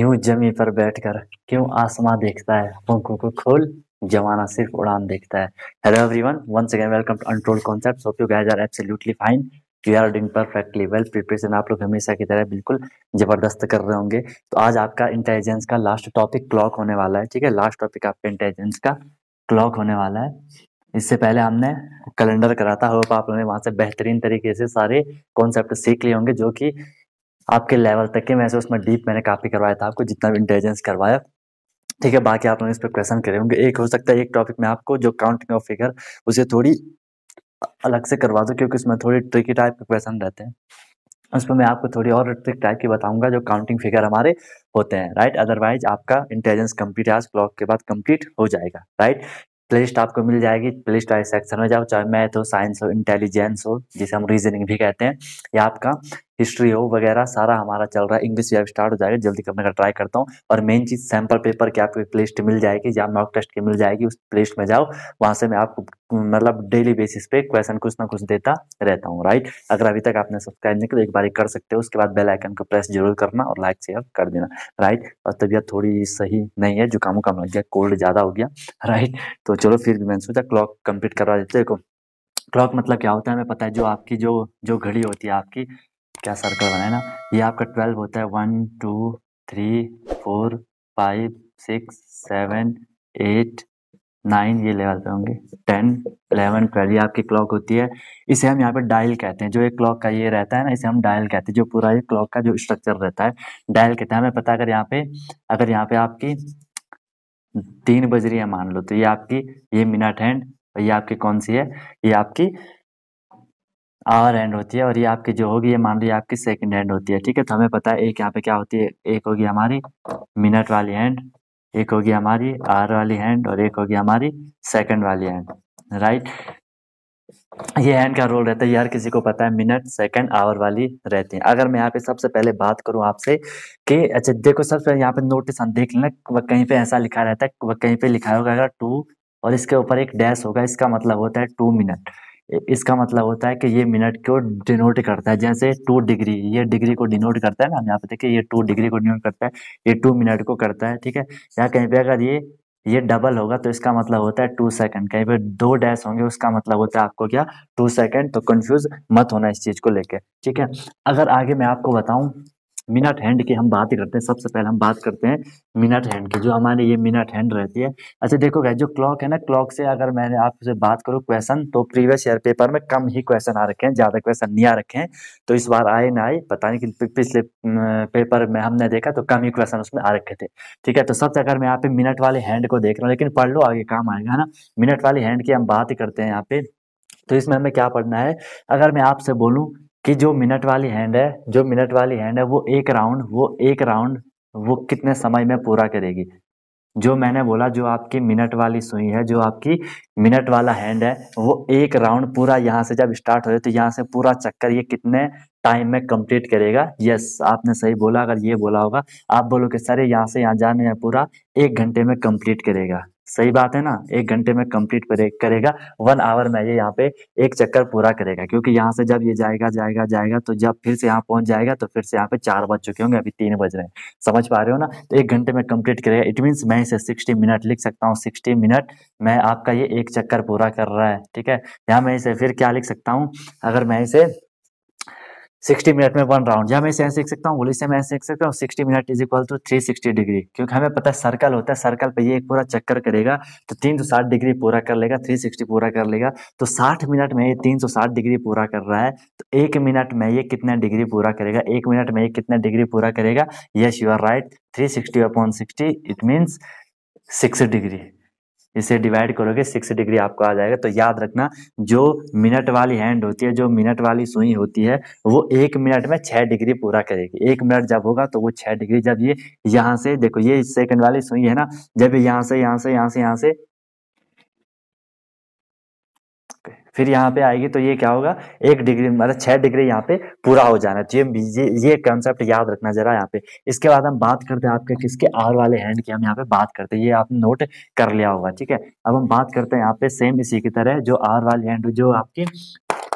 यूं जमी पर बैठकर क्यों आसमां देखता है पंखों को खोल जमाना सिर्फ उड़ान देखता है hello everyone once again welcome to untroll concept hope you guys are absolutely fine you are doing perfectly well preparation आप लोग हमेशा की तरह बिल्कुल जबरदस्त कर रहे होंगे तो आज आपका इंटेलिजेंस का लास्ट टॉपिक क्लॉक होने वाला है ठीक है लास्ट टॉपिक आपका इंटेलिजेंस का क्लॉक होने वाला है इससे पहले हमने कैलेंडर करा था होप आप लोगों ने वहाँ से बेहतरीन तरीके से सारे कॉन्सेप्ट सीख लिए होंगे जो कि आपके लेवल तक के वैसे उसमें डीप मैंने काफ़ी करवाया था आपको जितना भी इंटेलिजेंस करवाया ठीक है बाकी आप लोगों ने इस पर क्वेश्चन करे होंगे एक हो सकता है एक टॉपिक में आपको जो काउंटिंग ऑफ फिगर उसे थोड़ी अलग से करवा दो क्योंकि उसमें थोड़ी ट्रिकी टाइप के क्वेश्चन रहते हैं उस पर मैं आपको थोड़ी और ट्रिक टाइप की बताऊंगा जो काउंटिंग फिगर हमारे होते हैं राइट अदरवाइज आपका इंटेलिजेंस कंप्लीट आज क्लॉक के बाद कंप्लीट हो जाएगा राइट प्ले लिस्ट आपको मिल जाएगी प्ले लिस्ट सेक्शन में जाओ चाहे मैथ तो हो साइंस हो इंटेलिजेंस हो जिसे हम रीजनिंग भी कहते हैं या आपका हिस्ट्री हो वगैरह सारा हमारा चल रहा है इंग्लिश भी अब स्टार्ट हो जाएगा जल्दी करने का ट्राई करता हूँ और मेन चीज़ सैंपल पेपर की आपको प्ले लिस्ट मिल जाएगी या मॉक टेस्ट की मिल जाएगी उस प्ले लिस्ट में जाओ वहाँ से मैं आपको मतलब डेली बेसिस पे क्वेश्चन कुछ ना कुछ देता रहता हूँ राइट अगर अभी तक आपने सब्सक्राइब नहीं किया तो एक बार कर सकते हो उसके बाद बेल आइकन को प्रेस जरूर करना और लाइक शेयर कर देना राइट और तबियत थोड़ी सही नहीं है जुकाम काम लग गया कोल्ड ज़्यादा हो गया राइट तो चलो फिर मैंने सोचा क्लॉक कंप्लीट करवा देते देखो क्लॉक मतलब क्या होता है हमें पता है जो आपकी जो जो घड़ी होती है आपकी क्या सर्कल बनाए ना ये आपका ट्वेल्व होता है one two three four five six seven eight nine ये लेवल पे होंगे टेन इलेवन ट्वेल्व ये आपकी क्लॉक होती है इसे हम यहाँ पे डायल कहते हैं जो एक क्लॉक का ये रहता है ना इसे हम डायल कहते हैं जो पूरा ये क्लॉक का जो स्ट्रक्चर रहता है डायल कहते हैं हमें पता अगर यहाँ पे अगर यहाँ पे आपकी तीन बज रही है मान लो तो ये आपकी ये मिनट हैंड ये आपकी कौन सी है ये आपकी आवर हैंड होती है और ये आपकी जो होगी ये मान लीजिए आपकी सेकंड हैंड होती है ठीक है तो हमें पता है एक यहाँ पे क्या होती है एक होगी हमारी मिनट वाली हैंड एक होगी हमारी आर वाली हैंड और एक होगी हमारी सेकंड वाली हैंड राइट ये हैंड का रोल रहता है यार किसी को पता है मिनट सेकंड आवर वाली रहती है अगर मैं यहाँ पे सबसे पहले बात करूँ आपसे कि अच्छा देखो सबसे पहले यहाँ पे नोटिस हम देख लेना वह कहीं पे ऐसा लिखा रहता है वह कहीं पे लिखा होगा अगर टू और इसके ऊपर एक डैश होगा इसका मतलब होता है टू मिनट इसका मतलब होता है कि ये मिनट को डिनोट करता है जैसे टू डिग्री ये डिग्री को डिनोट करता है ना हम यहाँ पे देखिए ये टू डिग्री को डिनोट करता है ये टू मिनट को करता है ठीक है यहाँ कहीं पे अगर ये ये डबल होगा तो इसका मतलब होता है टू सेकंड कहीं पे दो डैश होंगे उसका मतलब होता है आपको क्या टू सेकंड तो कंफ्यूज मत होना इस चीज को लेके ठीक है अगर आगे मैं आपको बताऊं मिनट हैंड की हम बात करते हैं सबसे पहले हम बात करते हैं मिनट हैंड की जो हमारे ये मिनट हैंड रहती है अच्छा देखो भाई जो क्लॉक है ना क्लॉक से अगर मैंने आपसे बात करूँ क्वेश्चन तो प्रीवियस ईयर पेपर में कम ही क्वेश्चन आ रखे हैं ज़्यादा क्वेश्चन नहीं आ रखे हैं तो इस बार आए ना आए पता नहीं कि पिछले पेपर में हमने देखा तो कम ही क्वेश्चन उसमें आ रखे थे ठीक है तो सबसे अगर मैं यहाँ पे मिनट वाले हैंड को देख रहा हूँ लेकिन पढ़ लो आगे काम आएगा है ना मिनट वाले हैंड की हम बात करते हैं यहाँ पे तो इसमें हमें क्या पढ़ना है अगर मैं आपसे बोलूँ कि जो मिनट वाली हैंड है जो मिनट वाली हैंड है वो एक राउंड वो एक राउंड वो कितने समय में पूरा करेगी जो मैंने बोला जो आपकी मिनट वाली सुई है जो आपकी मिनट वाला हैंड है वो एक राउंड पूरा यहाँ से जब स्टार्ट हो जाए तो यहाँ से पूरा चक्कर ये कितने टाइम में कंप्लीट करेगा यस आपने सही बोला अगर ये बोला होगा आप बोलो कि सर यहाँ से यहाँ जाने में पूरा एक घंटे में कंप्लीट करेगा सही बात है ना एक घंटे में कंप्लीट करेगा वन आवर में ये यहाँ पे एक चक्कर पूरा करेगा क्योंकि यहाँ से जब ये जाएगा जाएगा जाएगा तो जब फिर से यहाँ पहुंच जाएगा तो फिर से यहाँ पे चार बज चुके होंगे अभी तीन बज रहे हैं समझ पा रहे हो ना तो एक घंटे में कंप्लीट करेगा इट मीन्स मैं इसे सिक्सटी मिनट लिख सकता हूँ सिक्सटी मिनट मैं आपका ये एक चक्कर पूरा कर रहा है ठीक है यहाँ मैं इसे फिर क्या लिख सकता हूँ अगर मैं इसे 60 मिनट में वन राउंड या मैं इसे ऐसे देख सकता हूँ बोले से मैं ऐसे देख सकता हूँ 60 minute is equal to 360 degree क्योंकि हमें पता है सर्कल होता है सर्कल पे ये एक पूरा चक्कर करेगा तो 360 डिग्री पूरा कर लेगा 360 पूरा कर लेगा तो 60 मिनट में ये 360 डिग्री पूरा कर रहा है तो एक मिनट में ये कितना डिग्री पूरा करेगा एक मिनट में ये कितना डिग्री पूरा करेगा yes you are right three sixty upon sixty it means six degree इसे डिवाइड करोगे सिक्स डिग्री आपको आ जाएगा तो याद रखना जो मिनट वाली हैंड होती है जो मिनट वाली सुई होती है वो एक मिनट में छः डिग्री पूरा करेगी एक मिनट जब होगा तो वो छः डिग्री जब ये यहाँ से देखो ये सेकंड वाली सुई है ना जब यहाँ से यहाँ से यहाँ से यहाँ से फिर यहाँ पे आएगी तो ये क्या होगा एक डिग्री मतलब छह डिग्री यहाँ पे पूरा हो जाना चाहिए तो ये ये कंसेप्ट याद रखना जरा यहाँ पे इसके बाद हम बात करते हैं आपके किसके आर वाले हैंड की हम यहाँ पे बात करते हैं ये आपने नोट कर लिया होगा ठीक है अब हम बात करते हैं यहाँ पे सेम इसी की तरह जो आर वाले हैंड जो आपकी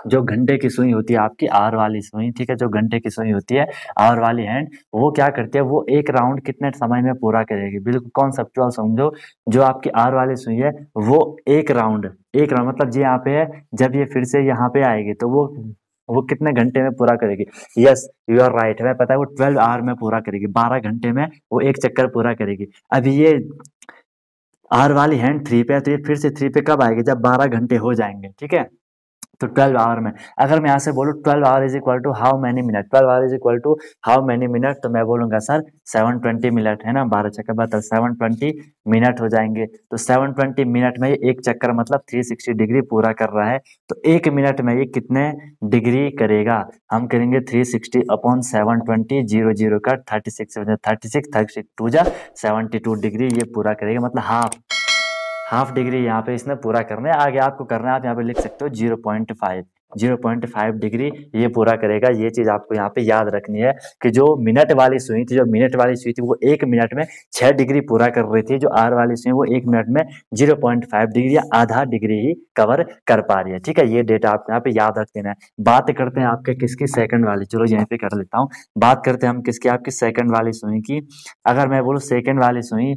जो घंटे की सुई होती है आपकी आर वाली सुई ठीक है जो घंटे की सुई होती है आर वाली हैंड वो क्या करती है वो एक राउंड कितने समय में पूरा करेगी बिल्कुल कौन कॉन्सेप्चुअल समझो जो आपकी आर वाली सुई है वो एक राउंड एक राउंड मतलब जी यहाँ पे है जब ये फिर से यहाँ पे आएगी तो वो वो कितने घंटे में पूरा करेगी यस यू आर राइट हमें पता है वो ट्वेल्व आवर में पूरा करेगी बारह घंटे में वो एक चक्कर पूरा करेगी अभी ये आर वाली हैंड थ्री पे है तो ये फिर से थ्री पे कब आएगी जब बारह घंटे हो जाएंगे ठीक है तो 12 आवर में अगर मैं यहाँ से बोलूँ 12 hour is equal to how many minute 12 hour is equal to how many minute तो मैं बोलूँगा सर 720 मिनट है ना बारह चक्कर बहत्तर सेवन ट्वेंटी मिनट हो जाएंगे तो 720 मिनट में ये एक चक्कर मतलब 360 डिग्री पूरा कर रहा है तो एक मिनट में ये कितने डिग्री करेगा हम करेंगे 360 sixty upon seven twenty zero zero का thirty six thirty six thirty six to जा सेवेंटी टू डिग्री ये पूरा करेगा मतलब हाफ हाफ डिग्री यहाँ पे इसने पूरा करना है आगे आपको करना है आप यहाँ पे लिख सकते हो zero point five zero point five degree ये पूरा करेगा ये चीज़ आपको यहाँ पे याद रखनी है कि जो मिनट वाली सुई थी जो मिनट वाली सुई थी वो एक मिनट में छह डिग्री पूरा कर रही थी जो आर वाली सुई वो एक मिनट में जीरो पॉइंट फाइव डिग्री या आधा डिग्री ही कवर कर पा रही है ठीक है ये डेटा आपको यहाँ पे याद रख देना है बात करते हैं आपके किसकी सेकंड वाली चलो यहाँ पे कर लेता हूँ बात करते हैं हम किसकी आपकी सेकंड वाली सुई की अगर मैं बोलूँ सेकंड वाली सुई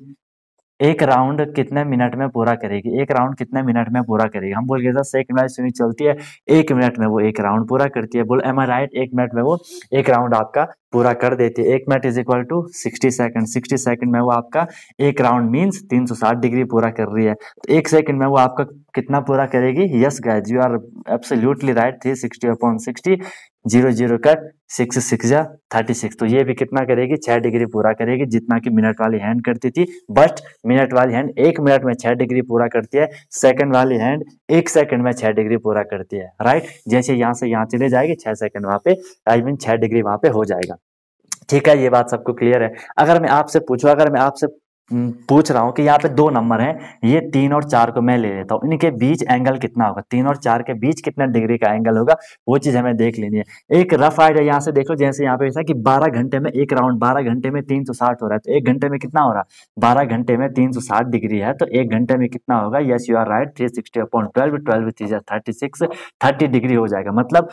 एक राउंड कितने मिनट में पूरा करेगी एक राउंड कितने मिनट में पूरा करेगी हम बोल गए सर एक मिनट स्विमिंग चलती है एक मिनट में वो एक राउंड पूरा करती है बोल एम आई राइट एक मिनट में वो एक राउंड आपका पूरा कर देती है एक minute is equal to sixty second sixty second में वो आपका एक राउंड मीन्स तीन सौ साठ डिग्री पूरा कर रही है तो एक सेकंड में वो आपका कितना पूरा करेगी yes guys you are absolutely right three sixty upon sixty zero zero cut six six या थर्टी सिक्स तो ये भी कितना करेगी छह डिग्री पूरा करेगी जितना कि मिनट वाली हैंड करती थी बट मिनट वाली हैंड एक मिनट में छह डिग्री पूरा करती है सेकंड वाली हैंड एक सेकंड में छह डिग्री पूरा करती है राइट जैसे यहाँ से यहाँ चले जाएगी छह सेकंड वहां पे आई मीन छह डिग्री वहां पे हो जाएगा ठीक है ये बात सबको क्लियर है अगर मैं आपसे पूछू अगर मैं आपसे पूछ रहा हूँ कि यहाँ पे दो नंबर हैं ये तीन और चार को मैं ले लेता हूँ इनके बीच एंगल कितना होगा तीन और चार के बीच कितना डिग्री का एंगल होगा वो चीज़ हमें देख लेनी है एक रफ आइडिया यहाँ से देखो जैसे यहाँ पे ऐसा कि 12 घंटे में एक राउंड 12 घंटे में तीन सौ साठ हो रहा है तो एक घंटे में कितना हो रहा है बारह घंटे में तीन डिग्री है तो एक घंटे में कितना होगा yes you are right three sixty upon twelve twelve thirty six thirty degree हो जाएगा मतलब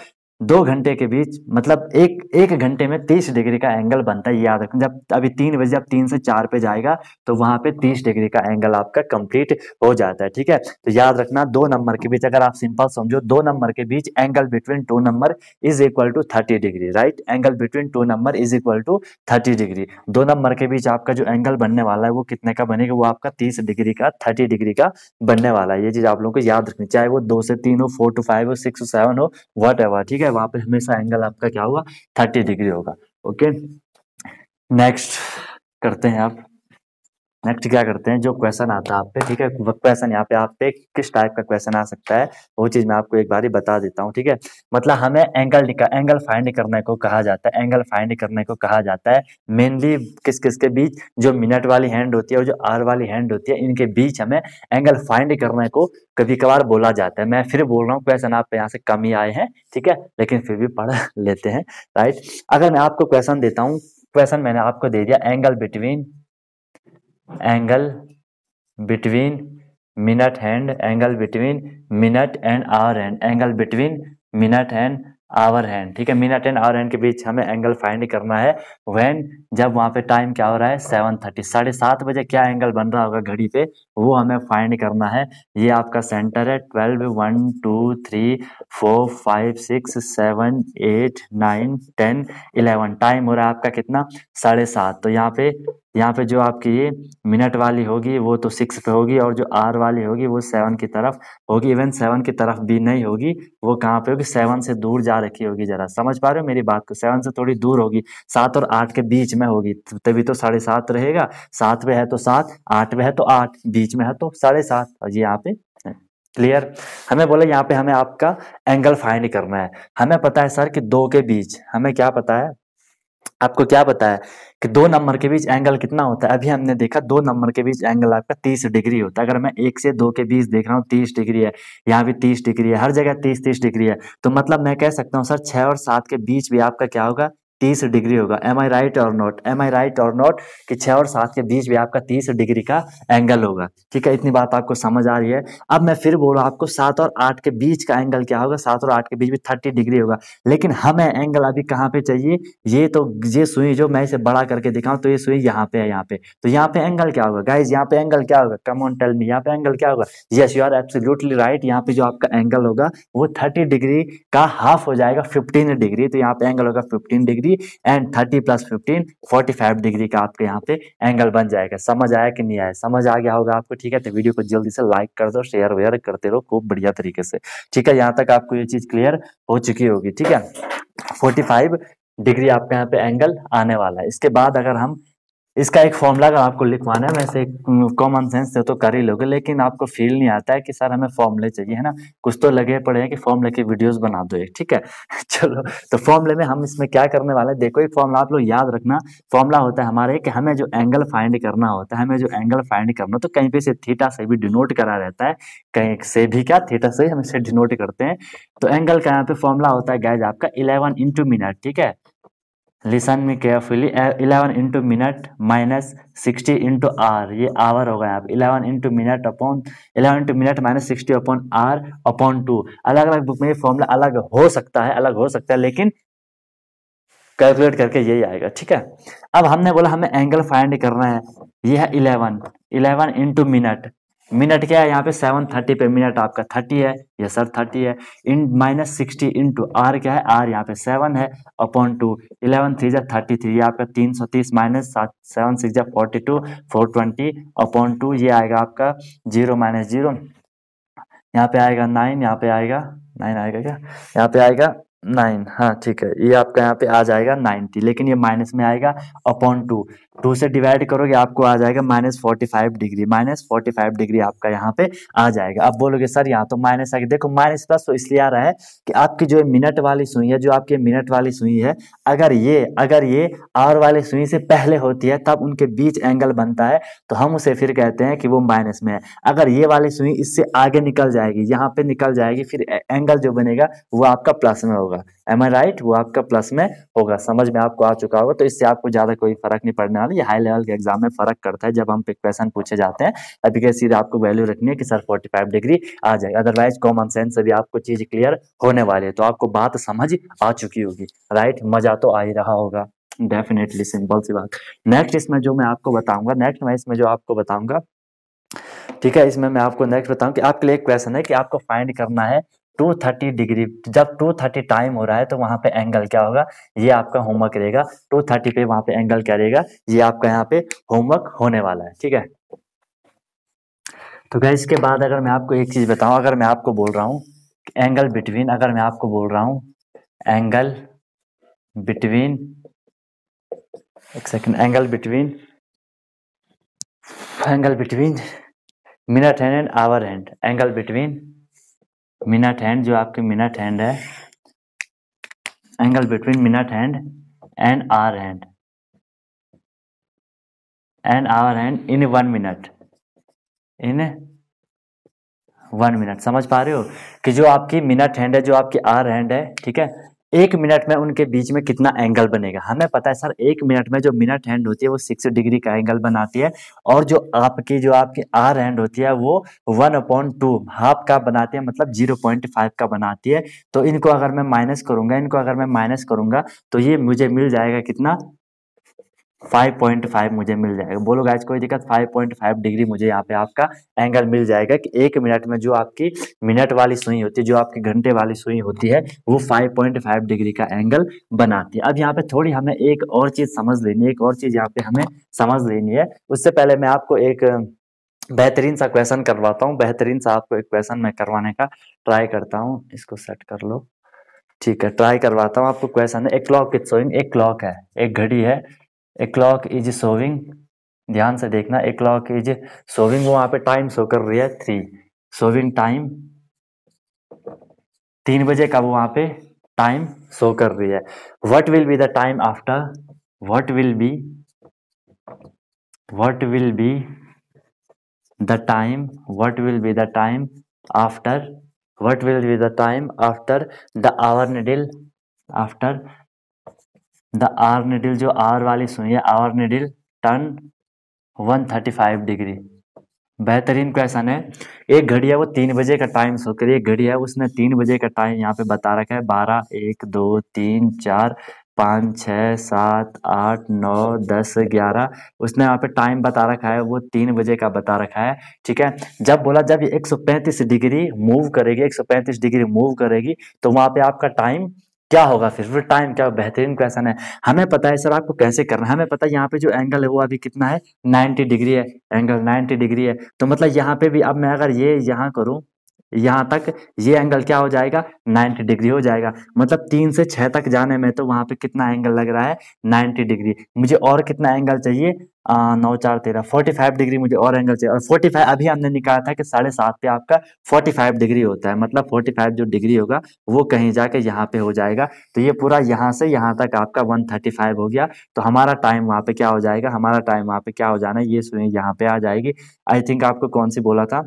दो घंटे के बीच मतलब एक एक घंटे में तीस डिग्री का एंगल बनता है याद रखना जब अभी तीन बजे जब तीन से चार पे जाएगा तो वहां पे तीस डिग्री का एंगल आपका कंप्लीट हो जाता है ठीक है तो याद रखना दो नंबर के बीच अगर आप सिंपल समझो दो नंबर के बीच angle between two number is equal to thirty degree right angle between two number is equal to thirty degree दो नंबर के बीच आपका जो एंगल बनने वाला है वो कितने का बनेगा वो आपका तीस डिग्री का थर्टी डिग्री का बनने वाला है ये चीज आप लोगों को याद रखनी चाहे वो दो से तीन हो फोर टू फाइव हो सिक्स टू सेवन हो वट ठीक है है वहां पर हमेशा एंगल आपका क्या होगा थर्टी डिग्री होगा ओके नेक्स्ट करते हैं आप नेक्स्ट क्या करते हैं जो क्वेश्चन आता है आप पे ठीक है क्वेश्चन यहाँ पे आप पे किस टाइप का क्वेश्चन आ सकता है वो चीज मैं आपको एक बार ही बता देता हूँ ठीक है मतलब हमें एंगल एंगल फाइंड करने को कहा जाता है एंगल फाइंड करने को कहा जाता है मेनली किस किस के बीच जो मिनट वाली हैंड होती है और जो आर वाली हैंड होती है इनके बीच हमें एंगल फाइंड करने को कभी कभार बोला जाता है मैं फिर बोल रहा हूँ क्वेश्चन आप यहाँ से कम ही आए हैं ठीक है लेकिन फिर भी पढ़ लेते हैं राइट अगर मैं आपको क्वेश्चन देता हूँ क्वेश्चन मैंने आपको दे दिया angle between angle between minute hand angle between minute and hour hand angle between minute and hour hand ठीक है मिनट एंड आवर हैंड के बीच हमें एंगल फाइंड करना है वैन जब वहां पे टाइम क्या हो रहा है सेवन थर्टी साढ़े सात बजे क्या एंगल बन रहा होगा घड़ी पे वो हमें फाइंड करना है ये आपका सेंटर है twelve one two three four five six seven eight nine ten eleven time हो रहा है आपका कितना साढ़े सात तो यहाँ पे यहाँ पे जो आपकी ये मिनट वाली होगी वो तो सिक्स पे होगी और जो आर वाली होगी वो सेवन की तरफ होगी इवन सेवन की तरफ भी नहीं होगी वो कहाँ पे होगी सेवन से दूर जा रखी होगी जरा समझ पा रहे हो मेरी बात को सेवन से थोड़ी दूर होगी सात और आठ के बीच में होगी तो तभी तो साढ़े सात रहेगा सात पे है तो सात आठ पे है तो आठ बीच में है तो साढ़े सात और ये यहाँ पे क्लियर हमें बोले यहाँ पे हमें आपका एंगल फाइंड करना है हमें पता है सर कि दो के बीच हमें क्या पता है आपको क्या पता है कि दो नंबर के बीच एंगल कितना होता है अभी हमने देखा दो नंबर के बीच एंगल आपका तीस डिग्री होता है अगर मैं एक से दो के बीच देख रहा हूँ तीस डिग्री है यहाँ भी तीस डिग्री है हर जगह तीस तीस डिग्री है तो मतलब मैं कह सकता हूँ सर छः और सात के बीच भी आपका क्या होगा तीस डिग्री होगा एम आई राइट और नॉट एम आई राइट और नॉट कि छः और सात के बीच में आपका तीस डिग्री का एंगल होगा ठीक है इतनी बात आपको समझ आ रही है अब मैं फिर बोल रहा आपको सात और आठ के बीच का एंगल क्या होगा सात और आठ के बीच में थर्टी डिग्री होगा लेकिन हमें एंगल अभी कहाँ पे चाहिए ये तो ये सुई जो मैं इसे बड़ा करके दिखाऊँ तो ये सुई यहाँ पे है यहाँ पे तो यहाँ पे एंगल क्या होगा गाइज यहाँ पे एंगल क्या होगा कम ऑन टेल मी यहाँ पे एंगल क्या होगा yes you are absolutely right यहाँ पे जो आपका एंगल होगा वो थर्टी डिग्री का हाफ हो जाएगा फिफ्टीन डिग्री तो यहाँ पे एंगल होगा fifteen degree degree and thirty plus fifteen forty five degree का आपके यहाँ पे एंगल बन जाएगा समझ आया कि नहीं आया समझ आ गया होगा आपको ठीक है तो वीडियो को जल्दी से लाइक कर दो शेयर वेयर करते रहो खूब बढ़िया तरीके से ठीक है यहाँ तक आपको ये चीज क्लियर हो चुकी होगी ठीक है फोर्टी फाइव डिग्री आपके यहाँ पे एंगल आने वाला है इसके बाद अगर हम इसका एक फॉर्मूला अगर आपको लिखवाना है वैसे कॉमन सेंस से तो कर ही लोगे लेकिन आपको फील नहीं आता है कि सर हमें फॉर्मूले चाहिए है ना कुछ तो लगे पड़े हैं कि फॉर्मूले की वीडियोस बना दो एक ठीक है चलो तो फॉर्मूले में हम इसमें क्या करने वाले हैं देखो ये फॉर्मूला आप लोग याद रखना फॉर्मूला होता है हमारे कि हमें जो एंगल फाइंड करना होता है हमें जो एंगल फाइंड करना तो कहीं पे से थीटा से भी डिनोट करा रहता है कहीं से भी क्या थीटा से हम इसे डिनोट करते हैं तो एंगल का यहाँ पे फॉर्मूला होता है गैज आपका इलेवन इंटू मिनट ठीक है listen me carefully eleven into minute minus sixty into hour ये आवर होगा यहाँ पे eleven into minute upon eleven into minute minus sixty upon hour upon two अलग अलग बुक में ये फॉर्मूला अलग हो सकता है अलग हो सकता है लेकिन कैलकुलेट करके यही आएगा ठीक है अब हमने बोला हमें एंगल फाइंड करना है ये है eleven eleven into minute minute क्या है यहाँ पे सेवन थर्टी पे मिनट आपका थर्टी है ये सर थर्टी है in minus sixty into hour क्या है आर यहाँ पे सेवन है अपॉन टू इलेवन थ्री जै थर्टी थ्री आपका तीन सौ तीस माइनस सात सेवन सिक्स जै forty two four twenty upon two ये आएगा आपका जीरो माइनस जीरो यहाँ पे आएगा नाइन यहाँ पे आएगा नाइन आएगा क्या यहाँ पे आएगा नाइन हाँ ठीक है ये आपका यहाँ पे आ जाएगा नाइन्टी लेकिन ये माइनस में आएगा अपॉन टू टू से डिवाइड करोगे आपको आ जाएगा minus forty five degree minus forty five degree आपका यहाँ पे आ जाएगा अब बोलोगे सर यहाँ तो माइनस आगे देखो माइनस प्लस तो इसलिए आ रहा है कि आपकी जो मिनट वाली सुई है जो आपकी मिनट वाली सुई है अगर ये अगर ये आर वाली सुई से पहले होती है तब उनके बीच एंगल बनता है तो हम उसे फिर कहते हैं कि वो माइनस में है अगर ये वाली सुई इससे आगे निकल जाएगी यहाँ पे निकल जाएगी फिर एंगल जो बनेगा वो आपका प्लस में होगा होगा एम आई राइट वो आपका प्लस में होगा समझ में आपको आ चुका होगा तो इससे आपको ज़्यादा कोई फर्क नहीं पड़ने वाला ये हाई लेवल के एग्जाम में फर्क करता है जब हम क्वेश्चन पूछे जाते हैं अभी कैसे सीधे आपको वैल्यू रखनी है कि सर फोर्टी फाइव डिग्री आ जाए अदरवाइज कॉमन सेंस अभी आपको चीज़ क्लियर होने वाली है तो आपको बात समझ आ चुकी होगी राइट मज़ा तो आ ही रहा होगा डेफिनेटली सिंपल सी बात नेक्स्ट इसमें जो मैं आपको बताऊंगा नेक्स्ट मैं इसमें जो आपको बताऊंगा ठीक है इसमें मैं आपको नेक्स्ट बताऊं कि आपके लिए एक क्वेश्चन है कि आपको फाइंड करना है 230 डिग्री जब 230 टाइम हो रहा है तो वहां पे एंगल क्या होगा ये आपका होमवर्क रहेगा 230 पे वहां पे एंगल क्या रहेगा ये आपका यहाँ पे होमवर्क होने वाला है ठीक है तो क्या इसके बाद अगर मैं आपको एक चीज़ बताऊं अगर मैं आपको बोल रहा हूँ एंगल बिटवीन अगर मैं आपको बोल रहा हूँ एंगल बिटवीन एक second angle between angle between minute hand and hour hand angle between minute hand जो आपके मिनट हैंड है angle between minute hand and hour hand and hour hand in one minute in one minute समझ पा रहे हो कि जो आपकी मिनट हैंड है जो आपकी आर हैंड है ठीक है एक मिनट में उनके बीच में कितना एंगल बनेगा हमें पता है सर एक मिनट में जो मिनट हैंड होती है वो सिक्स डिग्री का एंगल बनाती है और जो आपकी जो आपकी आर हैंड होती है वो वन पॉइंट टू हाफ का बनाती है मतलब जीरो पॉइंट फाइव का बनाती है तो इनको अगर मैं माइनस करूंगा इनको अगर मैं माइनस करूंगा तो ये मुझे मिल जाएगा कितना फाइव पॉइंट फाइव मुझे मिल जाएगा बोलो गाइज कोई दिक्कत फाइव पॉइंट फाइव डिग्री मुझे यहाँ पे आपका एंगल मिल जाएगा कि एक मिनट में जो आपकी मिनट वाली सुई होती है जो आपकी घंटे वाली सुई होती है वो फाइव पॉइंट फाइव डिग्री का एंगल बनाती है अब यहाँ पे थोड़ी हमें एक और चीज़ समझ लेनी है एक और चीज़ यहाँ पे हमें समझ लेनी है उससे पहले मैं आपको एक बेहतरीन सा क्वेश्चन करवाता हूँ बेहतरीन सा आपको एक क्वेश्चन मैं करवाने का ट्राई करता हूँ इसको सेट कर लो ठीक है ट्राई करवाता हूँ आपको क्वेश्चन है एक क्लॉक इट सोइंग एक क्लॉक है एक घड़ी है ए क्लॉक इज सोविंग ध्यान से देखना ए क्लॉक इज सोविंग वहां पे टाइम शो कर रही है थ्री सोविंग टाइम तीन बजे का वो वहां पे टाइम शो कर रही है what will be the time after what will be what will be the time what will be the time after what will be the time after the hour needle after the hour needle जो hour वाली सुई है hour needle turn 135 degree बेहतरीन question है एक घड़ी है वो तीन बजे का टाइम सो करिए एक घड़ी है उसने तीन बजे का टाइम यहाँ पे बता रखा है बारह एक दो तीन चार पाँच छः सात आठ नौ दस ग्यारह उसने यहाँ पे टाइम बता रखा है वो तीन बजे का बता रखा है ठीक है जब बोला जब ये पैंतीस डिग्री मूव करेगी एक सौ पैंतीस डिग्री मूव करेगी तो वहाँ पे आपका टाइम क्या होगा फिर फिर टाइम क्या बेहतरीन क्वेश्चन है हमें पता है सर आपको कैसे करना है हमें पता है यहाँ पे जो एंगल है वो अभी कितना है 90 डिग्री है एंगल 90 डिग्री है तो मतलब यहाँ पे भी अब मैं अगर ये यहाँ करूँ यहाँ तक ये एंगल क्या हो जाएगा 90 डिग्री हो जाएगा मतलब तीन से छः तक जाने में तो वहाँ पे कितना एंगल लग रहा है 90 डिग्री मुझे और कितना एंगल चाहिए आ, नौ चार तेरह फोर्टी फाइव डिग्री मुझे और एंगल चाहिए और फोर्टी फाइव अभी हमने निकाला था कि साढ़े सात पे आपका फोर्टी फाइव डिग्री होता है मतलब फोर्टी फाइव जो डिग्री होगा वो कहीं जाके यहाँ पे हो जाएगा तो ये पूरा यहाँ से यहाँ तक आपका वन थर्टी फाइव हो गया तो हमारा टाइम वहाँ पे क्या हो जाएगा हमारा टाइम वहाँ पे क्या हो जाना है ये सुनिए यहाँ पे आ जाएगी आई थिंक आपको कौन सी बोला था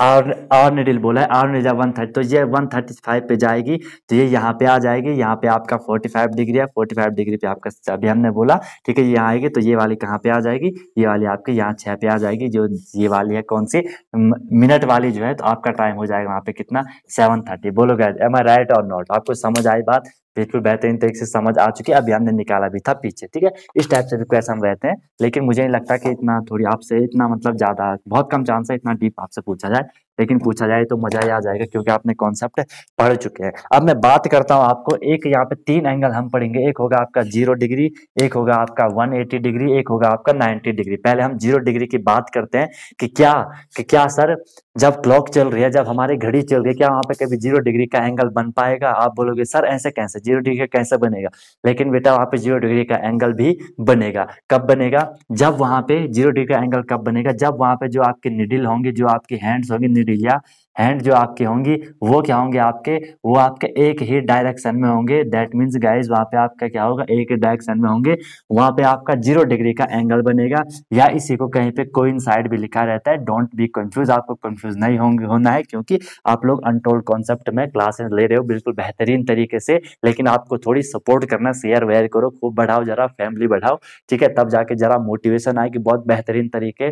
और और डील बोला है और निडिल वन थर्टी तो ये वन थर्टी फाइव पे जाएगी तो ये यहाँ पे आ जाएगी यहाँ पे आपका फोर्टी फाइव डिग्री है फोर्टी फाइव डिग्री पे आपका अभी हमने बोला ठीक है ये आएगी तो ये वाली कहाँ पे आ जाएगी ये वाली आपके यहाँ छः पे आ जाएगी जो ये वाली है कौन सी मिनट वाली जो है तो आपका टाइम हो जाएगा वहाँ पे कितना सेवन थर्टी बोलोगे एम आई राइट और नॉट आपको समझ आई बात बिल्कुल बेहतरीन तरीके से समझ आ चुकी है अभी हमने निकाला भी था पीछे ठीक है इस टाइप से भी क्वेश्चन रहते हैं लेकिन मुझे नहीं लगता कि इतना थोड़ी आपसे इतना मतलब ज्यादा बहुत कम चांस है इतना डीप आपसे पूछा जाए लेकिन पूछा जाए तो मजा ही आ जाएगा क्योंकि आपने कॉन्सेप्ट पढ़ चुके हैं अब मैं बात करता हूँ आपको एक यहाँ पे तीन एंगल हम पढ़ेंगे एक होगा आपका जीरो डिग्री एक होगा आपका एटी डिग्री एक होगा आपका नाइनटी डिग्री पहले हम जीरो डिग्री की बात करते हैं कि क्या कि क्या सर जब क्लॉक चल रही है जब हमारी घड़ी चल रही है क्या वहाँ पे कभी जीरो डिग्री का एंगल बन पाएगा आप बोलोगे सर ऐसे कैसे जीरो डिग्री कैसे बनेगा लेकिन बेटा वहाँ पे जीरो डिग्री का एंगल भी बनेगा कब बनेगा जब वहाँ पे जीरो डिग्री का एंगल कब बनेगा जब वहाँ पे जो आपके निडिल होंगे जो आपकी हैंड्स होंगे एजिटिलिया हैंड जो आपके होंगी वो क्या होंगे आपके वो आपके एक ही डायरेक्शन में होंगे दैट मीन्स गाइज वहाँ पे आपका क्या होगा एक ही डायरेक्शन में होंगे वहाँ पे आपका जीरो डिग्री का एंगल बनेगा या इसी को कहीं पे कोइन साइड भी लिखा रहता है डोंट बी कंफ्यूज आपको कंफ्यूज नहीं होंगे होना है क्योंकि आप लोग अनटोल्ड कॉन्सेप्ट में क्लासेस ले रहे हो बिल्कुल बेहतरीन तरीके से लेकिन आपको थोड़ी सपोर्ट करना शेयर वेयर करो खूब बढ़ाओ जरा फैमिली बढ़ाओ ठीक है तब जाके जरा मोटिवेशन आए कि बहुत बेहतरीन तरीके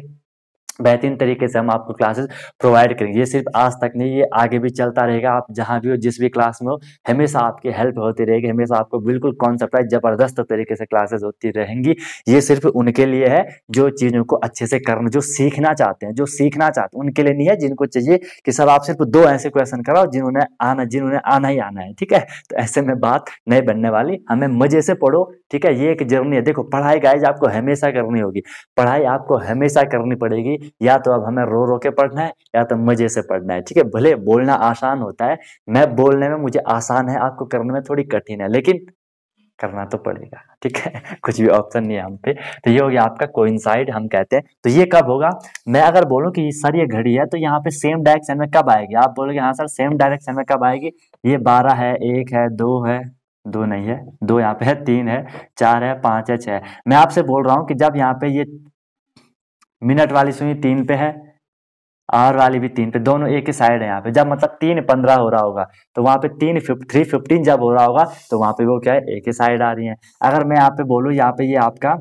बेहतरीन तरीके से हम आपको क्लासेस प्रोवाइड करेंगे ये सिर्फ आज तक नहीं ये आगे भी चलता रहेगा आप जहाँ भी हो जिस भी क्लास में हो हमेशा आपकी हेल्प होती रहेगी हमेशा आपको बिल्कुल कॉन्सेप्ट जबरदस्त तरीके से क्लासेस होती रहेंगी ये सिर्फ उनके लिए है जो चीज़ों को अच्छे से करना जो सीखना चाहते हैं जो सीखना चाहते हैं उनके लिए नहीं है जिनको चाहिए कि सर आप सिर्फ दो ऐसे क्वेश्चन कराओ जिन्होंने आना जिन्होंने आना ही आना है ठीक है तो ऐसे में बात नहीं बनने वाली हमें मजे से पढ़ो ठीक है ये एक जर्नी है देखो पढ़ाई गाइज आपको हमेशा करनी होगी पढ़ाई आपको हमेशा करनी पड़ेगी या तो अब हमें रो रो के पढ़ना है या तो मजे से पढ़ना है ठीक है भले बोलना आसान होता है मैं बोलने में मुझे आसान है आपको करने में थोड़ी कठिन है लेकिन करना तो पड़ेगा ठीक है कुछ भी ऑप्शन नहीं है हम पे तो ये हो गया आपका कोइनसाइड हम कहते हैं तो ये कब होगा मैं अगर बोलूँ कि सर ये घड़ी है तो यहाँ पे सेम डायरेक्शन में कब आएगी आप बोलोगे हाँ सर सेम डायरेक्शन में कब आएगी ये बारह है एक है दो है दो नहीं है दो यहाँ पे है तीन है चार है पांच है छह मैं आपसे बोल रहा हूँ कि जब यहाँ पे ये मिनट वाली सुई तीन पे है आर वाली भी तीन पे दोनों एक ही साइड है यहाँ पे जब मतलब तीन पंद्रह हो रहा होगा तो वहाँ पे तीन थ्री फिफ्टीन जब हो रहा होगा तो वहां पे वो क्या है एक ही साइड आ रही है अगर मैं यहाँ पे बोलूँ यहाँ पे ये यह आपका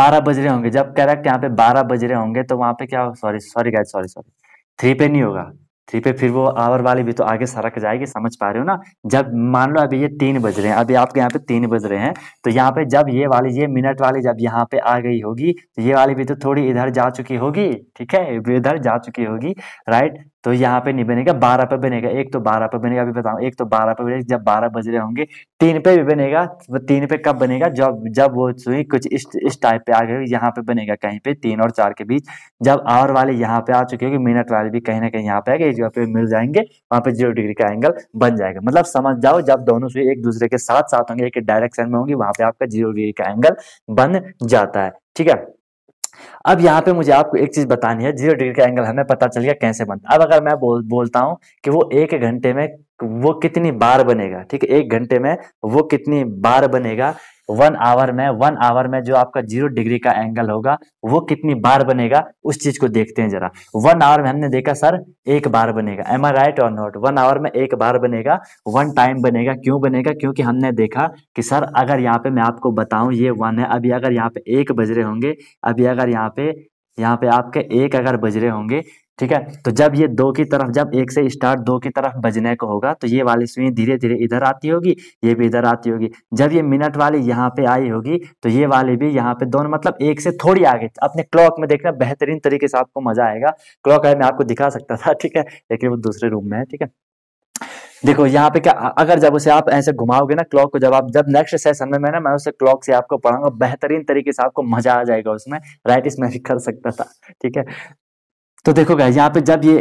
बारह बज रहे होंगे जब करेक्ट यहाँ पे बारह बज रहे होंगे तो वहां पे क्या sorry sorry guy sorry sorry three पे नहीं होगा थ्री पे फिर वो आवर वाली भी तो आगे सरक जाएगी समझ पा रहे हो ना जब मान लो अभी ये तीन बज रहे हैं अभी आपके यहाँ पे तीन बज रहे हैं तो यहाँ पे जब ये वाली ये मिनट वाली जब यहाँ पे आ गई होगी तो ये वाली भी तो थोड़ी इधर जा चुकी होगी ठीक है इधर जा चुकी होगी राइट तो यहाँ पे नहीं बनेगा बारह पे बनेगा एक तो बारह पे बनेगा अभी बताऊँ एक तो बारह पे बनेगा जब बारह बज रहे होंगे तीन पे भी बनेगा तीन पे कब बनेगा जब जब वो सुई कुछ इस इस टाइप पे आ गई यहाँ पे बनेगा कहीं पे तीन और चार के बीच जब आवर वाले यहाँ पे आ चुके होंगे मिनट वाले भी कहीं ना कहीं यहाँ पे आएगा इस जगह पे मिल जाएंगे वहां पे जीरो डिग्री का एंगल बन जाएगा मतलब समझ जाओ जब दोनों सुई एक दूसरे के साथ साथ होंगे एक डायरेक्शन में होंगी वहां पे आपका जीरो डिग्री का एंगल बन जाता है ठीक है अब यहाँ पे मुझे आपको एक चीज बतानी है जीरो डिग्री का एंगल हमें पता चल गया कैसे बनता अब अगर मैं बोल बोलता हूँ कि वो एक घंटे में वो कितनी बार बनेगा ठीक है एक घंटे में वो कितनी बार बनेगा वन आवर में वन आवर में जो आपका जीरो डिग्री का एंगल होगा वो कितनी बार बनेगा उस चीज को देखते हैं जरा वन आवर में हमने देखा सर एक बार बनेगा एम आई राइट और नॉट वन आवर में एक बार बनेगा वन टाइम बनेगा क्यों बनेगा क्योंकि हमने देखा कि सर अगर यहाँ पे मैं आपको बताऊं ये वन है अभी अगर यहाँ पे एक बज रहे होंगे अभी अगर यहाँ पे यहाँ पे आपके एक अगर बज रहे होंगे ठीक है तो जब ये दो की तरफ जब एक से स्टार्ट दो की तरफ बजने को होगा तो ये वाली सुई धीरे धीरे इधर आती होगी ये भी इधर आती होगी जब ये मिनट वाली यहाँ पे आई होगी तो ये वाली भी यहाँ पे दोनों मतलब एक से थोड़ी आगे अपने क्लॉक में देखना बेहतरीन तरीके से आपको मजा आएगा क्लॉक है मैं आपको दिखा सकता था ठीक है लेकिन वो दूसरे रूम में है ठीक है देखो यहाँ पे क्या अगर जब उसे आप ऐसे घुमाओगे ना क्लॉक को जब आप जब नेक्स्ट सेशन में मैं ना मैं उसे क्लॉक से आपको पढ़ाऊंगा बेहतरीन तरीके से आपको मजा आ जाएगा उसमें राइट इसमें कर सकता था ठीक है तो देखो गाइज यहाँ पे जब ये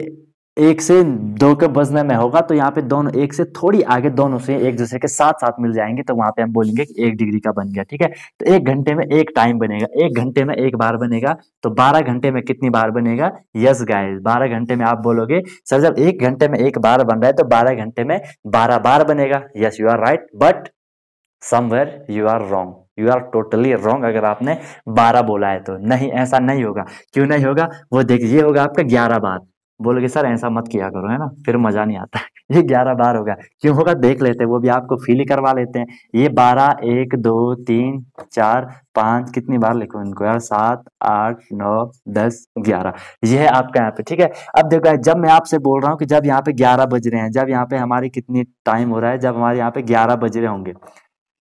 एक से दो के वजन में होगा तो यहाँ पे दोनों एक से थोड़ी आगे दोनों से एक दूसरे के साथ साथ मिल जाएंगे तो वहां पे हम बोलेंगे कि एक डिग्री का बन गया ठीक है तो एक घंटे में एक टाइम बनेगा एक घंटे में एक बार बनेगा तो बारह घंटे में कितनी बार बनेगा यस गाइस बारह घंटे में आप बोलोगे सर जब एक घंटे में एक बार बन रहा है तो बारह घंटे में बारह बार बनेगा yes you are right but somewhere you are wrong you are totally wrong अगर आपने बारह बोला है तो नहीं ऐसा नहीं होगा क्यों नहीं होगा वो देखिए होगा आपका ग्यारह बार बोल सर ऐसा मत किया करो है ना फिर मज़ा नहीं आता ये ग्यारह बार होगा क्यों होगा देख लेते हैं वो भी आपको फील ही करवा लेते हैं ये बारह एक दो तीन चार पाँच कितनी बार लिखो इनको यार सात आठ नौ दस ग्यारह ये है आपका यहाँ पे ठीक है अब देखो जब मैं आपसे बोल रहा हूँ कि जब यहाँ पे ग्यारह बज रहे हैं जब यहाँ पे हमारी कितनी टाइम हो रहा है जब हमारे यहाँ पे ग्यारह बज रहे होंगे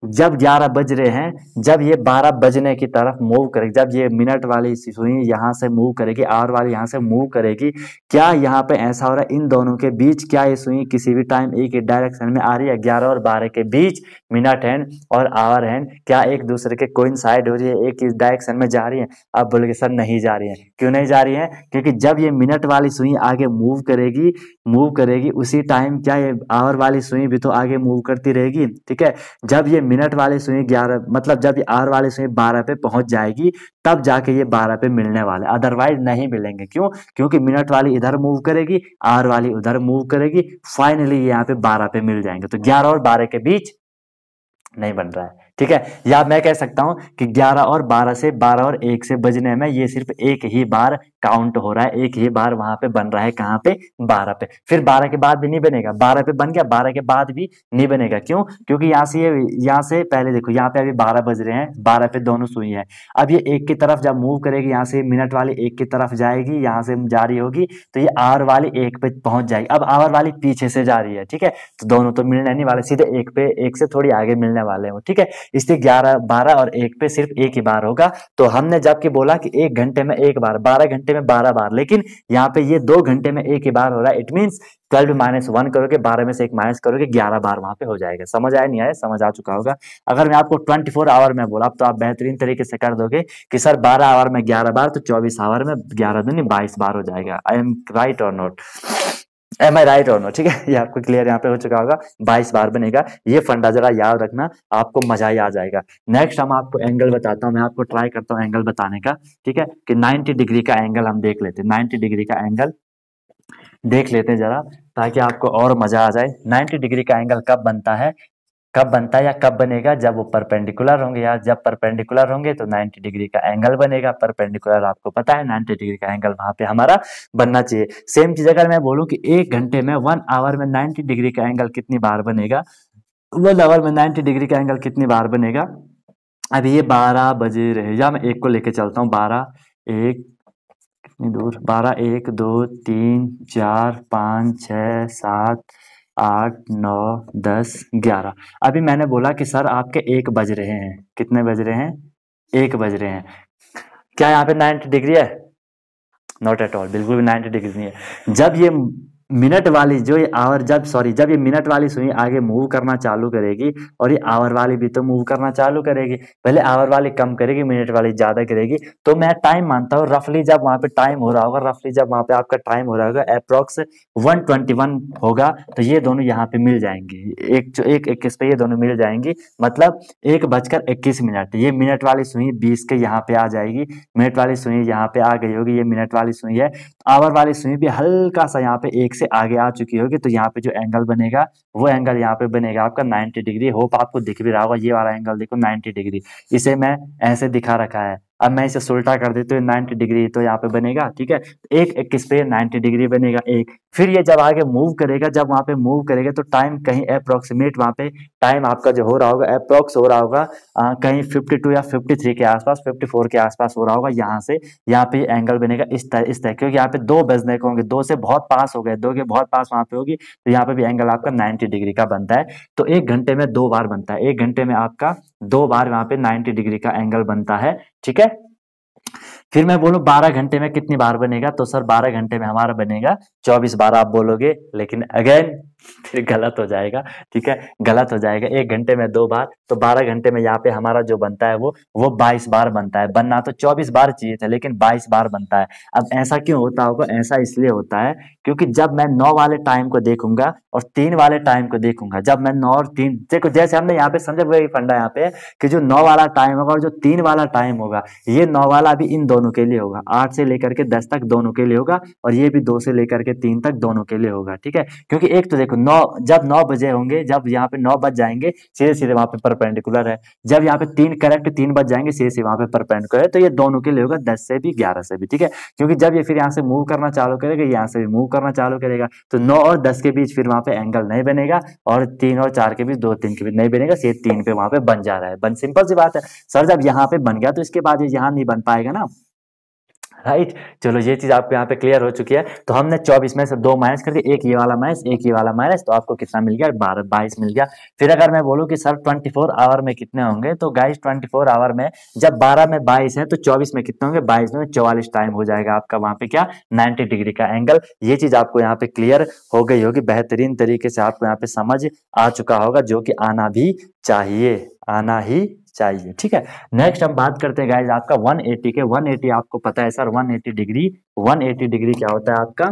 जब ग्यारह बज रहे हैं जब ये बारह बजने की तरफ मूव करेगी जब ये मिनट वाली सुई यहाँ से मूव करेगी आवर वाली यहाँ से मूव करेगी क्या यहाँ पे ऐसा हो रहा है इन दोनों के बीच क्या ये सुई किसी भी टाइम एक ही डायरेक्शन में आ रही है ग्यारह और बारह के बीच मिनट हैंड और आवर हैंड क्या एक दूसरे के कोइन साइड हो रही है एक इस डायरेक्शन में जा रही है अब के सर नहीं जा रही है क्यों नहीं जा रही है क्योंकि जब ये मिनट वाली सुई आगे मूव करेगी मूव करेगी उसी टाइम क्या ये आवर वाली सुई भी तो आगे मूव करती रहेगी ठीक है जब ये मिनट वाले सुई ग्यारह मतलब जब ये आर वाले सुई बारह पे पहुंच जाएगी तब जाके ये बारह पे मिलने वाले अदरवाइज नहीं मिलेंगे क्यों क्योंकि मिनट वाली इधर मूव करेगी आर वाली उधर मूव करेगी फाइनली यहाँ पे बारह पे मिल जाएंगे तो ग्यारह और बारह के बीच नहीं बन रहा है ठीक है या मैं कह सकता हूं कि 11 और 12 से 12 और 1 से बजने में ये सिर्फ एक ही बार काउंट हो रहा है एक ही बार वहां पे बन रहा है कहाँ पे 12 पे फिर 12 के बाद भी नहीं बनेगा 12 पे बन गया 12 के बाद भी नहीं बनेगा क्यों क्योंकि यहाँ से ये यहाँ से पहले देखो यहाँ पे अभी 12 बज रहे हैं 12 पे दोनों सुई है अब ये एक की तरफ जब मूव करेगी यहाँ से मिनट वाली एक की तरफ जाएगी यहाँ से जारी होगी तो ये आवर वाली एक पे पहुंच जाएगी अब आवर वाली पीछे से जा रही है ठीक है तो दोनों तो मिलने नहीं वाले सीधे एक पे एक से थोड़ी आगे मिलने वाले हो ठीक है इसलिए ग्यारह बारह और एक पे सिर्फ एक ही बार होगा तो हमने जबकि बोला कि एक घंटे में एक बार बारह घंटे में बारह बार लेकिन यहाँ पे ये दो घंटे में एक ही बार हो रहा है it means twelve minus one करोगे बारह में से एक माइनस करोगे ग्यारह बार वहां पे हो जाएगा समझ आया नहीं आया समझ आ चुका होगा अगर मैं आपको ट्वेंटी फोर आवर में बोला तो आप बेहतरीन तरीके से कर दोगे कि सर बारह आवर में ग्यारह बार तो चौबीस आवर में ग्यारह दिन बाईस बार हो जाएगा आई एम राइट और नॉट एम आई राइट और नो ठीक है ये आपको क्लियर यहाँ पे हो चुका होगा बाईस बार बनेगा ये फंडा जरा याद रखना आपको मजा ही आ जाएगा नेक्स्ट हम आपको एंगल बताता हूँ मैं आपको ट्राई करता हूँ एंगल बताने का ठीक है कि 90 डिग्री का एंगल हम देख लेते हैं 90 डिग्री का एंगल देख लेते हैं जरा ताकि आपको और मजा आ जाए 90 डिग्री का एंगल कब बनता है कब बनता है या कब बनेगा जब वो परपेंडिकुलर होंगे या जब परपेंडिकुलर होंगे तो 90 डिग्री का एंगल बनेगा परपेंडिकुलर आपको पता है 90 डिग्री का एंगल वहां पे हमारा बनना चाहिए सेम चीज अगर मैं बोलूं कि एक घंटे में वन आवर में 90 डिग्री का एंगल कितनी बार बनेगा वन आवर में 90 डिग्री का एंगल कितनी बार बनेगा अभी ये बारह बजे रहे या मैं एक को लेके चलता हूँ बारह एक कितनी दूर बारह एक दो तीन चार पाँच छ सात आठ नौ दस ग्यारह अभी मैंने बोला कि सर आपके एक बज रहे हैं कितने बज रहे हैं एक बज रहे हैं क्या यहाँ पे नाइन्टी डिग्री है नॉट एट ऑल बिल्कुल भी नाइन्टी डिग्री नहीं है जब ये मिनट वाली जो ये आवर जब सॉरी जब ये मिनट वाली सुई आगे मूव करना चालू करेगी और ये आवर वाली भी तो मूव करना चालू करेगी पहले आवर वाली कम करेगी मिनट वाली ज़्यादा करेगी तो मैं टाइम मानता हूँ रफली जब वहाँ पे टाइम हो रहा होगा रफली जब वहाँ पे आपका टाइम हो रहा होगा अप्रोक्स वन ट्वेंटी वन होगा तो ये दोनों यहाँ पे मिल जाएंगी एक जो एक इक्कीस पे ये दोनों मिल जाएंगी मतलब एक बजकर इक्कीस मिनट ये मिनट वाली सुई बीस के यहाँ पे आ जाएगी मिनट वाली सुई यहाँ पे आ गई होगी ये मिनट वाली सुई है आवर वाली सुई भी हल्का सा यहाँ पे एक से आगे आ चुकी होगी तो यहाँ पे जो एंगल बनेगा वो एंगल यहाँ पे बनेगा आपका 90 डिग्री होप आपको दिख भी रहा होगा ये वाला एंगल देखो 90 डिग्री इसे मैं ऐसे दिखा रखा है अब मैं इसे उल्टा कर देती हूँ नाइन्टी डिग्री तो यहाँ पे बनेगा ठीक है तो एक एक किस पे 90 डिग्री बनेगा एक फिर ये जब आगे मूव करेगा जब वहाँ पे मूव करेगा तो टाइम कहीं अप्रोक्सीमेट वहाँ पे टाइम आपका जो हो रहा होगा अप्रोक्स हो रहा होगा कहीं 52 या 53 के आसपास 54 के आसपास हो रहा होगा यहाँ से यहाँ पे एंगल बनेगा इस तरह इस तरह क्योंकि यहाँ पे दो बजने को होंगे दो से बहुत पास हो गए दो के बहुत पास वहाँ पे होगी तो यहाँ पे भी एंगल आपका नाइन्टी डिग्री का बनता है तो एक घंटे में दो बार बनता है एक घंटे में आपका दो बार वहां पे 90 डिग्री का एंगल बनता है ठीक है फिर मैं बोलू 12 घंटे में कितनी बार बनेगा तो सर 12 घंटे में हमारा बनेगा 24 बार आप बोलोगे लेकिन अगेन फिर गलत हो जाएगा ठीक है गलत हो जाएगा एक घंटे में दो बार तो बारह घंटे में यहाँ पे हमारा जो बनता है वो वो बाईस बार बनता है बनना तो चौबीस बार चाहिए था लेकिन बाईस बार बनता है अब ऐसा क्यों होता होगा ऐसा इसलिए होता है क्योंकि जब मैं नौ वाले टाइम को देखूंगा और तीन वाले टाइम को देखूंगा जब मैं नौ और तीन देखो जैसे हमने यहाँ पे समझा हुआ फंडा यहाँ पे कि जो नौ वाला टाइम होगा और जो तीन वाला टाइम होगा ये नौ वाला भी इन दोनों के लिए होगा आठ से लेकर के दस तक दोनों के लिए होगा और ये भी दो से लेकर के तीन तक दोनों के लिए होगा ठीक है क्योंकि एक तो देखो नौ जब नौ बजे होंगे जब यहाँ पे नौ बज जाएंगे सीधे सीधे वहां पे परपेंडिकुलर है जब यहाँ पे तीन करेक्ट तीन बज जाएंगे सीधे सीधे वहां पे परपेंडिकुलर है तो ये दोनों के लिए होगा दस से भी ग्यारह से भी ठीक है क्योंकि जब ये फिर यहाँ से मूव करना चालू करेगा यहाँ से भी मूव करना चालू करेगा तो नौ और दस के बीच फिर वहां पे एंगल नहीं बनेगा और तीन और चार के बीच दो तीन के बीच नहीं बनेगा सीधे तीन पे वहां पे बन जा रहा है बन सिंपल सी बात है सर जब यहाँ पे बन गया तो इसके बाद ये यहाँ नहीं बन पाएगा ना राइट चलो ये चीज़ आपको यहाँ पे क्लियर हो चुकी है तो हमने चौबीस में से दो माइनस कर दिए एक ये वाला माइनस एक ये वाला माइनस तो आपको कितना मिल गया बारह बाईस मिल गया फिर अगर मैं बोलूँ कि सर ट्वेंटी फोर आवर में कितने होंगे तो गाइस ट्वेंटी फोर आवर में जब बारह में बाईस है तो चौबीस में कितने होंगे बाईस में चौवालीस टाइम हो जाएगा आपका वहाँ पे क्या नाइन्टी डिग्री का एंगल ये चीज़ आपको यहाँ पे क्लियर हो गई होगी बेहतरीन तरीके से आपको यहाँ पे समझ आ चुका होगा जो कि आना भी चाहिए आना ही चाहिए ठीक है नेक्स्ट हम बात करते हैं गाइज आपका 180 के 180 आपको पता है सर 180 डिग्री 180 डिग्री क्या होता है आपका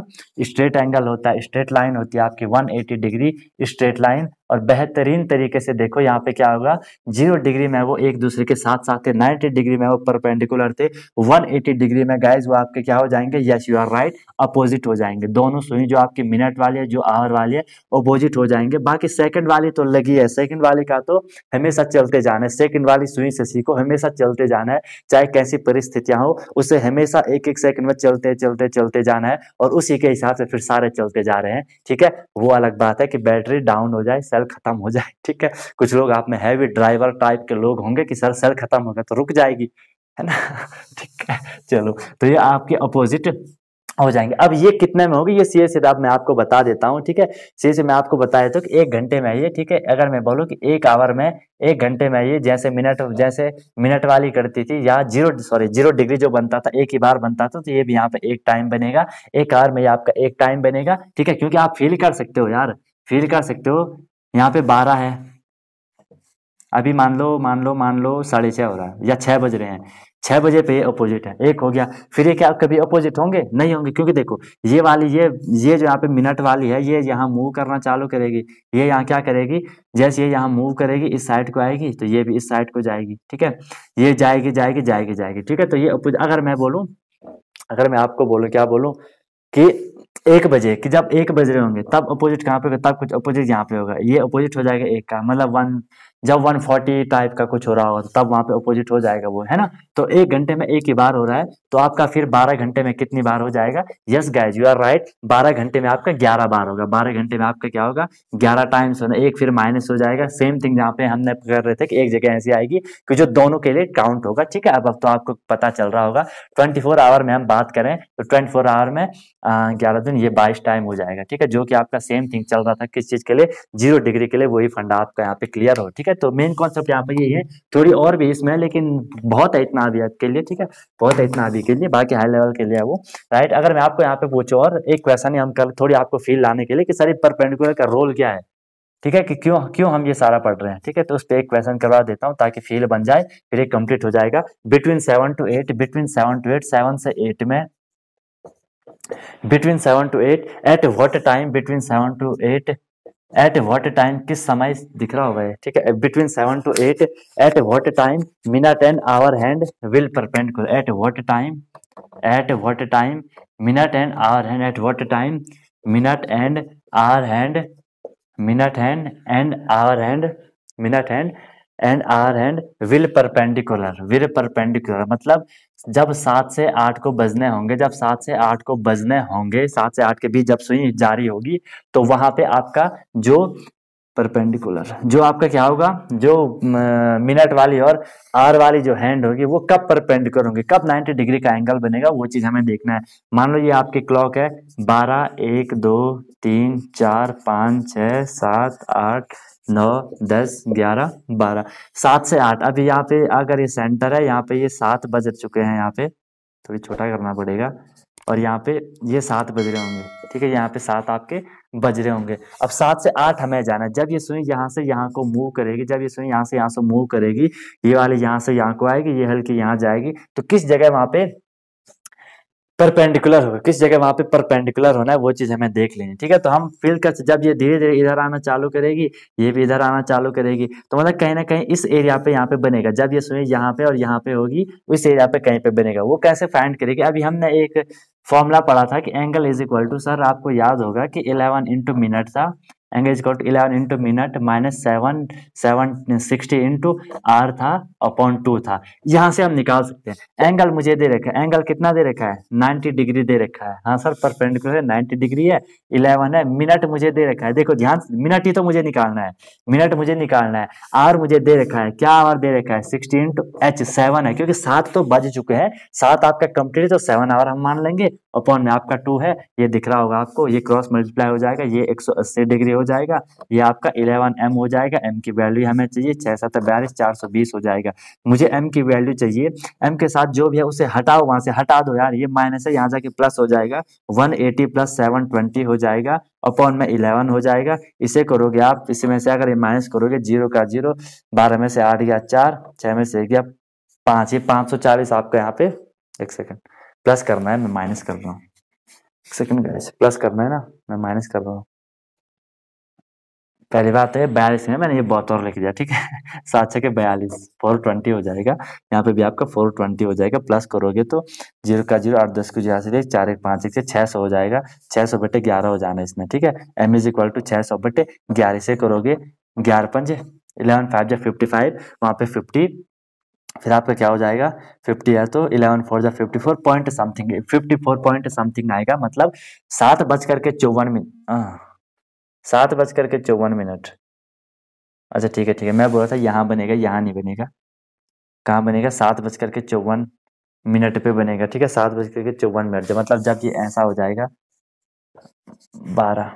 स्ट्रेट एंगल होता है स्ट्रेट लाइन होती है आपकी 180 डिग्री स्ट्रेट लाइन और बेहतरीन तरीके से देखो यहाँ पे क्या होगा जीरो डिग्री में वो एक दूसरे के साथ साथ थे नाइनटी डिग्री में वो परपेंडिकुलर थे वन एटी डिग्री में गाइज वो आपके क्या हो जाएंगे yes you are right opposite हो जाएंगे दोनों सुई जो आपकी मिनट वाली है जो आवर वाली है अपोजिट हो जाएंगे बाकी सेकंड वाली तो लगी है सेकंड वाली का तो हमेशा चलते जाना है सेकंड वाली सुई से सीखो हमेशा चलते जाना है चाहे कैसी परिस्थितियां हो उसे हमेशा एक एक सेकंड में चलते चलते चलते जाना है और उसी के हिसाब से फिर सारे चलते जा रहे हैं ठीक है वो अलग बात है कि बैटरी डाउन हो जाए सेल खत्म हो जाए ठीक है कुछ लोग आप में हैवी ड्राइवर टाइप के लोग होंगे कि सर सेल खत्म हो गया तो रुक जाएगी है ना ठीक है चलो तो ये आपके अपोजिट हो जाएंगे अब ये कितने में होगी ये सी एस मैं आपको बता देता हूँ ठीक है सी एस मैं आपको बता देता हूँ एक घंटे में आइए ठीक है अगर मैं बोलूँ कि एक आवर में एक घंटे में आइए जैसे मिनट जैसे मिनट वाली करती थी या जीरो सॉरी जीरो डिग्री जो बनता था एक ही बार बनता था तो ये भी यहाँ पे एक टाइम बनेगा एक आवर में ये आपका एक टाइम बनेगा ठीक है क्योंकि आप फील कर सकते हो यार फील कर सकते हो यहाँ पे बारह है अभी मान लो मान लो मान लो साढ़े छः हो रहा है या छः बज रहे हैं छः बजे पे ये अपोजिट है एक हो गया फिर ये क्या कभी अपोजिट होंगे नहीं होंगे क्योंकि देखो ये वाली ये ये जो यहाँ पे मिनट वाली है ये यहाँ मूव करना चालू करेगी ये यहाँ क्या करेगी जैसे ये यहाँ मूव करेगी इस साइड को आएगी तो ये भी इस साइड को जाएगी ठीक है ये जाएगी जाएगी जाएगी जाएगी ठीक है तो ये अपोजिट अगर मैं बोलूँ अगर मैं आपको बोलूँ क्या बोलूँ कि एक बजे कि जब एक बज रहे होंगे तब अपोजिट कहाँ पे होगा तब कुछ अपोजिट यहाँ पे होगा ये अपोजिट हो जाएगा एक का मतलब वन जब 140 टाइप का कुछ हो रहा होगा तो तब वहाँ पे अपोजिट हो जाएगा वो है ना तो एक घंटे में एक ही बार हो रहा है तो आपका फिर 12 घंटे में कितनी बार हो जाएगा yes guys you are right 12 घंटे में आपका 11 बार होगा 12 घंटे में आपका क्या होगा 11 टाइम्स होना एक फिर माइनस हो जाएगा सेम थिंग जहाँ पे हमने कर रहे थे कि एक जगह ऐसी आएगी कि जो दोनों के लिए काउंट होगा ठीक है अब अब तो आपको पता चल रहा होगा ट्वेंटी आवर में हम बात करें तो ट्वेंटी आवर में ग्यारह दिन ये बाईस टाइम हो जाएगा ठीक है जो कि आपका सेम थिंग चल रहा था किस चीज के लिए जीरो डिग्री के लिए वही फंडा आपका यहाँ पे क्लियर हो ठीक है है तो मेन कॉन्सेप्ट यहाँ पर यही है थोड़ी और भी इसमें लेकिन बहुत है इतना अभी के लिए ठीक है बहुत है इतना अभी के लिए बाकी हाई लेवल के लिए वो राइट अगर मैं आपको यहाँ पे पूछूँ और एक क्वेश्चन ही हम कल थोड़ी आपको फील लाने के लिए कि सर परपेंडिकुलर का रोल क्या है ठीक है कि क्यों क्यों हम ये सारा पढ़ रहे हैं ठीक है तो उस पर एक क्वेश्चन करवा देता हूँ ताकि फील बन जाए फिर एक कंप्लीट हो जाएगा between seven to eight between seven to eight seven से एट में between seven to eight at what time between seven to eight at what time किस समय दिख रहा होगा ठीक है between seven to eight at what time minute ten hour hand will perpendicular at what time at what time minute and hour hand at what time minute and hour hand minute hand and hour hand minute hand and are and will perpendicular will perpendicular मतलब जब सात से आठ को बजने होंगे जब सात से आठ को बजने होंगे सात से आठ के बीच जब सुई जारी होगी तो वहां पे आपका जो परपेंडिकुलर जो आपका क्या होगा जो मिनट वाली और आर वाली जो हैंड होगी वो कब परपेंडिकुलर होंगे कब 90 डिग्री का एंगल बनेगा वो चीज़ हमें देखना है मान लो ये आपकी क्लॉक है बारह एक दो तीन चार पाँच छ सात आठ नौ दस ग्यारह बारह सात से आठ अभी यहाँ पे अगर ये सेंटर है यहाँ पे ये सात बज चुके हैं यहाँ पे थोड़ी तो छोटा करना पड़ेगा और यहाँ पे ये सात बज रहे होंगे ठीक है यहाँ पे सात आपके बज रहे होंगे अब सात से आठ हमें जाना है जब ये सुई यहाँ से यहाँ को मूव करेगी जब ये सुई यहाँ से यहाँ से मूव करेगी ये वाली यहाँ से यहाँ को आएगी ये हल्की यहाँ जाएगी तो किस जगह वहाँ पे परपेंडिकुलर होगा किस जगह वहां पे परपेंडिकुलर होना है वो चीज हमें देख लेनी ठीक है तो हम फील कर जब ये धीरे धीरे इधर आना चालू करेगी ये भी इधर आना चालू करेगी तो मतलब कहीं ना कहीं इस एरिया पे यहाँ पे बनेगा जब ये सुई यहाँ पे और यहाँ पे होगी उस एरिया पे कहीं पे बनेगा वो कैसे फाइंड करेगी अभी हमने एक फॉर्मूला पढ़ा था कि angle is equal to sir आपको याद होगा कि इलेवन इंटू मिनट था angle is caught eleven into minute minus seven seven sixty into hour था अपॉन टू था यहाँ से हम निकाल सकते हैं एंगल मुझे दे रखा है एंगल कितना दे रखा है नाइन्टी डिग्री दे रखा है हाँ सर पर परपेंडिकुलर है नाइन्टी डिग्री है इलेवन है मिनट मुझे दे रखा है देखो ध्यान मिनट ही तो मुझे निकालना है मिनट मुझे निकालना है आर मुझे दे रखा है क्या आवर दे रखा है सिक्सटी इंटू एच सेवन है क्योंकि सात तो बज चुके हैं सात आपका कंप्लीट तो सेवन आवर हम मान लेंगे अपॉन में आपका टू है ये दिख रहा होगा आपको ये क्रॉस मल्टीप्लाई हो जाएगा ये एक सौ अस्सी डिग्री हो जाएगा ये आपका इलेवन एम हो जाएगा एम की वैल्यू हमें चाहिए छह सात बयालीस चार सौ बीस हो जाएगा मुझे एम की वैल्यू चाहिए एम के साथ जो भी है उसे हटाओ वहां से हटा दो यार ये माइनस है यहाँ जाके प्लस हो जाएगा one eighty plus seven twenty हो जाएगा अपॉन में इलेवन हो जाएगा इसे करोगे आप इसमें से अगर ये माइनस करोगे जीरो का जीरो बारह में से आठ गया चार छह में से गया पांच ये पांच सौ चालीस आपका यहाँ पे एक सेकेंड प्लस करना है मैं माइनस कर रहा हूँ सेकंड प्लस करना है ना मैं माइनस कर रहा हूँ पहली बात है तो बयालीस में मैंने ये और लिख दिया ठीक है सात छः के बयालीस फोर ट्वेंटी हो जाएगा यहाँ पे भी आपका फोर ट्वेंटी हो जाएगा प्लस करोगे तो जीरो का जीरो आठ दस को जीरो से चार एक पाँच एक से छः सौ हो जाएगा छः सौ बटे ग्यारह हो जाना इसमें ठीक है एम इज इक्वल टू छः सौ बटे ग्यारह से करोगे ग्यारह पंच इलेवन फाइव या फिफ्टी फाइव वहाँ पे फिफ्टी फिर आपका क्या हो जाएगा फिफ्टी है तो इलेवन फोर या fifty four point something fifty four point something आएगा मतलब सात बज करके चौवन मिनट हाँ। सात बज करके चौवन मिनट अच्छा ठीक है ठीक है मैं बोला था यहाँ बनेगा यहाँ नहीं बनेगा कहाँ बनेगा सात बज करके चौवन मिनट पे बनेगा ठीक है सात बज करके चौवन मिनट मतलब जब ये ऐसा हो जाएगा बारह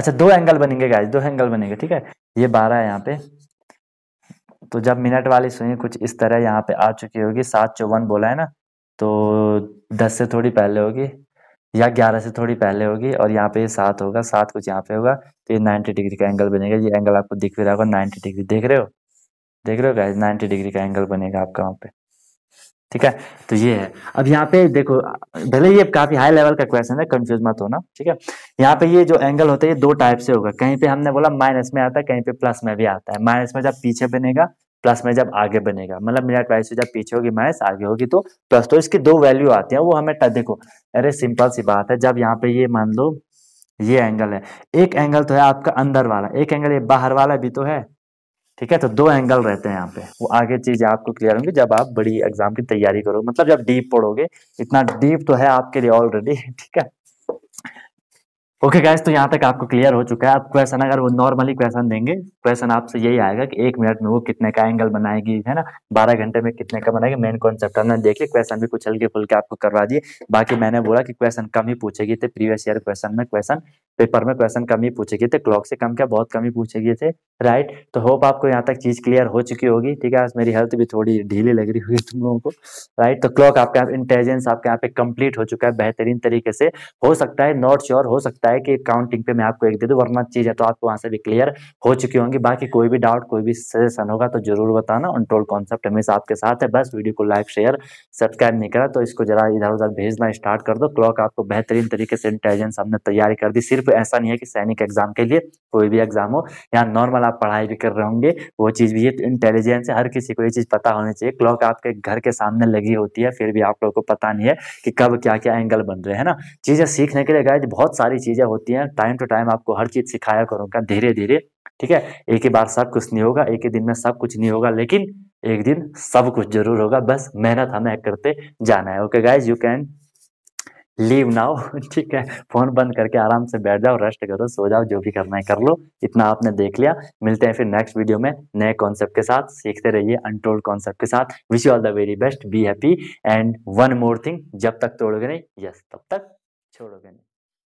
अच्छा दो एंगल बनेंगे गाइस दो एंगल बनेंगे ठीक है ये बारह है यहाँ पे तो जब मिनट वाली सुई कुछ इस तरह यहाँ पे आ चुकी होगी सात चौवन बोला है ना तो दस से थोड़ी पहले होगी या ग्यारह से थोड़ी पहले होगी और यहाँ पे सात होगा सात कुछ यहाँ पे होगा तो ये नाइन्टी डिग्री का एंगल बनेगा ये एंगल आपको दिख भी रहा होगा नाइन्टी डिग्री देख रहे हो देख रहे हो गाइज नाइन्टी डिग्री का एंगल बनेगा आपका वहाँ पे ठीक है तो ये है अब यहाँ पे देखो भले ये काफी हाई लेवल का क्वेश्चन है कंफ्यूज मत होना ठीक है यहाँ पे ये जो एंगल होता है ये दो टाइप से होगा कहीं पे हमने बोला माइनस में आता है कहीं पे प्लस में भी आता है माइनस में जब पीछे बनेगा प्लस में जब आगे बनेगा मतलब मिनट वाइज से जब पीछे होगी माइनस आगे होगी तो प्लस तो इसके दो वैल्यू आते हैं वो हमें देखो अरे सिंपल सी बात है जब यहाँ पे ये मान लो ये एंगल है एक एंगल तो है आपका अंदर वाला एक एंगल ये बाहर वाला भी तो है ठीक है तो दो एंगल रहते हैं यहाँ पे वो आगे चीजें आपको क्लियर होंगी जब आप बड़ी एग्जाम की तैयारी करोगे मतलब जब डीप पढ़ोगे इतना डीप तो है आपके लिए ऑलरेडी ठीक है ओके गैस तो यहाँ तक आपको क्लियर हो चुका है आप क्वेश्चन अगर वो नॉर्मली क्वेश्चन देंगे क्वेश्चन आपसे यही आएगा कि एक मिनट में वो कितने का एंगल बनाएगी है ना बारह घंटे में कितने का बनाएगी मेन कॉन्सेप्ट ना देखिए क्वेश्चन भी कुछ हल्के फुल्के आपको करवा दिए बाकी मैंने बोला कि क्वेश्चन कम ही पूछेगी थे प्रीवियस ईयर क्वेश्चन में क्वेश्चन पेपर में क्वेश्चन कम ही पूछे गए थे क्लॉक से कम क्या बहुत कम ही पूछे गए थे राइट तो होप आपको यहाँ तक चीज क्लियर हो चुकी होगी ठीक है आज मेरी हेल्थ भी थोड़ी ढीली लग रही हुई तुम लोगों को राइट तो क्लॉक आपके यहाँ इंटेलिजेंस आपके यहाँ पे कंप्लीट हो चुका है बेहतरीन तरीके से हो सकता है नॉट श्योर हो सकता है है कि काउंटिंग पे मैं आपको एक दे दूँ वरना चीज़ है तो आपको वहाँ से भी क्लियर हो चुकी होंगी बाकी कोई भी डाउट कोई भी सजेशन होगा तो जरूर बताना अनटोल्ड कॉन्सेप्ट हमेशा आपके साथ है बस वीडियो को लाइक शेयर सब्सक्राइब नहीं करा तो इसको जरा इधर उधर भेजना स्टार्ट कर दो क्लॉक आपको बेहतरीन तरीके से इंटेलिजेंस हमने तैयारी कर दी सिर्फ ऐसा नहीं है कि सैनिक एग्जाम के लिए कोई भी एग्जाम हो या नॉर्मल आप पढ़ाई भी कर रहे होंगे वो चीज़ भी है इंटेलिजेंस तो है हर किसी को ये चीज़ पता होनी चाहिए क्लॉक आपके घर के सामने लगी होती है फिर भी आप लोगों को पता नहीं है कि कब क्या क्या एंगल बन रहे हैं ना चीज़ें सीखने के लिए गाय बहुत सारी चीज़ें चीज़ें होती हैं टाइम टू टाइम आपको हर चीज़ सिखाया करूंगा धीरे धीरे ठीक है एक ही बार सब कुछ नहीं होगा एक ही दिन में सब कुछ नहीं होगा लेकिन एक दिन सब कुछ जरूर होगा बस मेहनत हमें करते जाना है okay guys you can leave now ठीक है फोन बंद करके आराम से बैठ जाओ रेस्ट करो सो जाओ जो भी करना है कर लो इतना आपने देख लिया मिलते हैं फिर नेक्स्ट वीडियो में नए कॉन्सेप्ट के साथ सीखते रहिए अनटोल्ड कॉन्सेप्ट के साथ wish you all the very best be happy and one more thing जब तक तोड़ोगे नहीं यस तब तक छोड़ोगे नहीं